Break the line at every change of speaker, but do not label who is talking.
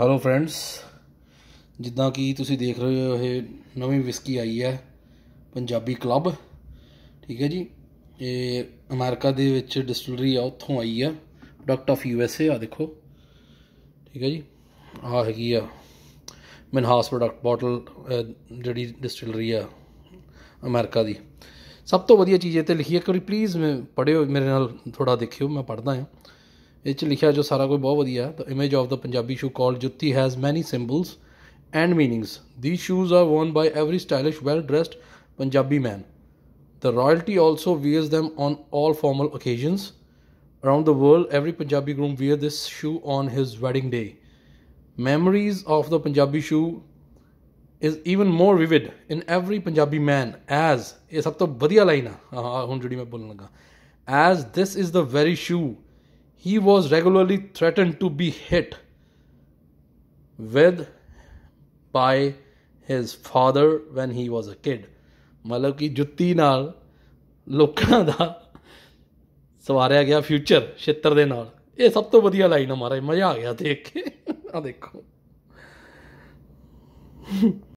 hello friends ਜਿੱਦਾਂ ਕਿ ਤੁਸੀਂ ਦੇਖ ਰਹੇ ਹੋ ਇਹ ਨਵੀਂ ਵਿਸਕੀ ਆਈ ਹੈ ਪੰਜਾਬੀ ਕਲੱਬ ਠੀਕ ਹੈ ਜੀ ਇਹ ਅਮਰੀਕਾ ਦੇ ਵਿੱਚ ਡਿਸਟਿਲਰੀ ਆ ਉੱਥੋਂ ਆਈ ਆ product of U S A ਆ ਦੇਖੋ ਠੀਕ ਹੈ ਜੀ ਆ ਹੈਗੀ ਆ ਮਨਹਾਸ ਪ੍ਰੋਡਕਟ ਬੋਟਲ ਜਿਹੜੀ ਡਿਸਟਿਲਰੀ ਆ ਅਮਰੀਕਾ ਦੀ ਸਭ ਤੋਂ ਵਧੀਆ ਚੀਜ਼ ਇਹ ਤੇ ਲਿਖੀ ਹੈ ਕਿ ਪਲੀਜ਼ ਪੜਿਓ ਮੇਰੇ ਨਾਲ ਥੋੜਾ ਦੇਖਿਓ ਮੈਂ ਪੜਦਾ ਹਾਂ ਇਹ ਚ ਲਿਖਿਆ ਜੋ ਸਾਰਾ ਕੁਝ ਬਹੁਤ ਵਧੀਆ ਹੈ the image of the Punjabi so called jutti has many symbols and meanings these shoes are worn by every stylish well dressed Punjabi man the royalty also wears them on all formal occasions around the world every punjabi groom wears this shoe on his wedding day memories of the punjabi shoe is even more vivid in every punjabi man as ਇਹ ਸਭ ਤੋਂ ਵਧੀਆ line ਆ ਹੁਣ ਜਿਹੜੀ ਮੈਂ ਬੋਲਣ ਲੱਗਾ as this is the very shoe he was regularly threatened to be hit with by his father when he was a
kid ਮਤਲਬ ਕਿ ਜੁੱਤੀ ਨਾਲ ਲੋਕਾਂ ਦਾ ਸਵਾਰਿਆ ਗਿਆ ਫਿਊਚਰ ਛਿੱਤਰ ਦੇ ਨਾਲ ਇਹ ਸਭ ਤੋਂ ਵਧੀਆ ਲਾਈਨ ਆ ਮਹਾਰਾਜ ਮਜ਼ਾ ਆ ਗਿਆ ਦੇਖ ਕੇ ਆ ਦੇਖੋ